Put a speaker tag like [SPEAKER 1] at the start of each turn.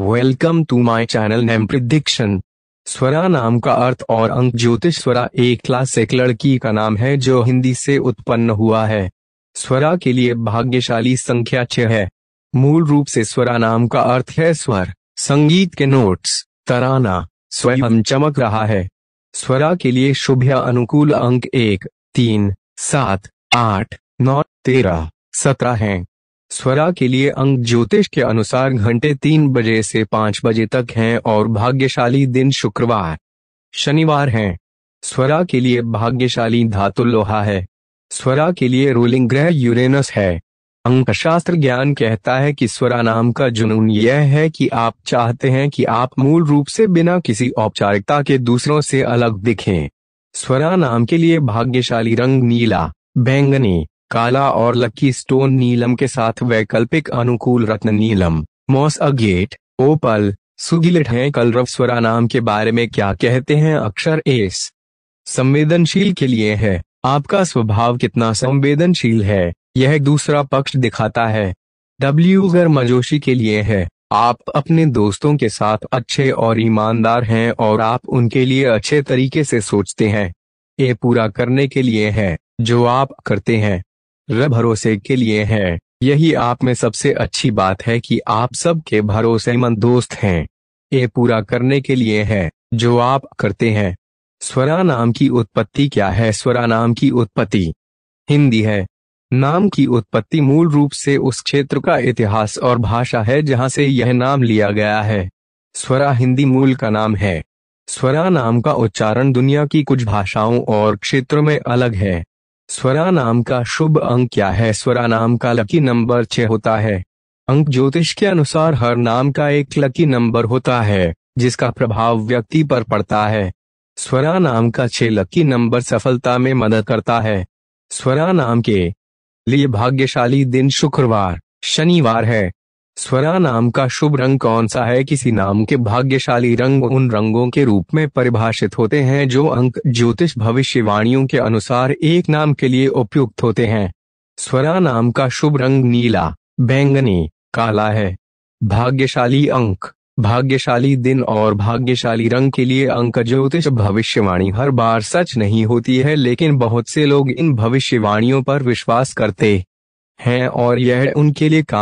[SPEAKER 1] Welcome to my channel name prediction Swara नाम का अर्थ और अंक ज्योतिष स्वरा एक क्लास एक लड़की का नाम है जो हिंदी से उत्पन्न हुआ है स्वरा के लिए भाग्यशाली संख्या छह है मूल रूप से स्वरा नाम का अर्थ है स्वर संगीत के नोट्स तराना स्वयं चमक रहा है स्वरा के लिए शुभ या अनुकूल अंक एक तीन सात आठ नौ तेरह सत्रह हैं स्वरा के लिए अंक ज्योतिष के अनुसार घंटे तीन बजे से पांच बजे तक हैं और भाग्यशाली दिन शुक्रवार शनिवार हैं। स्वरा के लिए भाग्यशाली धातु लोहा है स्वरा के लिए रूलिंग ग्रह यूरेनस है शास्त्र ज्ञान कहता है कि स्वरा नाम का जुनून यह है कि आप चाहते हैं कि आप मूल रूप से बिना किसी औपचारिकता के दूसरों से अलग दिखें स्वरा नाम के लिए भाग्यशाली रंग नीला बैंगनी काला और लकी स्टोन नीलम के साथ वैकल्पिक अनुकूल रत्न नीलम मॉस अगेट ओपल सुगिलिट है कलरव स्वरा नाम के बारे में क्या कहते हैं अक्षर एस संवेदनशील के लिए है आपका स्वभाव कितना संवेदनशील है यह दूसरा पक्ष दिखाता है डब्ल्यू गर्मजोशी के लिए है आप अपने दोस्तों के साथ अच्छे और ईमानदार हैं और आप उनके लिए अच्छे तरीके से सोचते हैं ये पूरा करने के लिए है जो आप करते हैं भरोसे के लिए है यही आप में सबसे अच्छी बात है कि आप सबके भरोसेमंद दोस्त हैं ये पूरा करने के लिए है जो आप करते हैं स्वरा नाम की उत्पत्ति क्या है स्वरा नाम की उत्पत्ति हिंदी है नाम की उत्पत्ति मूल रूप से उस क्षेत्र का इतिहास और भाषा है जहां से यह नाम लिया गया है स्वरा हिंदी मूल का नाम है स्वरा नाम का उच्चारण दुनिया की कुछ भाषाओं और क्षेत्रों में अलग है स्वरा नाम का शुभ अंक क्या है स्वरा नाम का लकी नंबर छह होता है अंक ज्योतिष के अनुसार हर नाम का एक लकी नंबर होता है जिसका प्रभाव व्यक्ति पर पड़ता है स्वरा नाम का छह लकी नंबर सफलता में मदद करता है स्वरा नाम के लिए भाग्यशाली दिन शुक्रवार शनिवार है स्वरा नाम का शुभ रंग कौन सा है किसी नाम के भाग्यशाली रंग उन रंगों के रूप में परिभाषित होते हैं जो अंक ज्योतिष भविष्यवाणियों के अनुसार एक नाम के लिए उपयुक्त होते हैं स्वरा नाम का शुभ रंग नीला बैंगनी काला है भाग्यशाली अंक भाग्यशाली दिन और भाग्यशाली रंग के लिए अंक ज्योतिष भविष्यवाणी हर बार सच नहीं होती है लेकिन बहुत से लोग इन भविष्यवाणियों पर विश्वास करते हैं और यह उनके लिए काम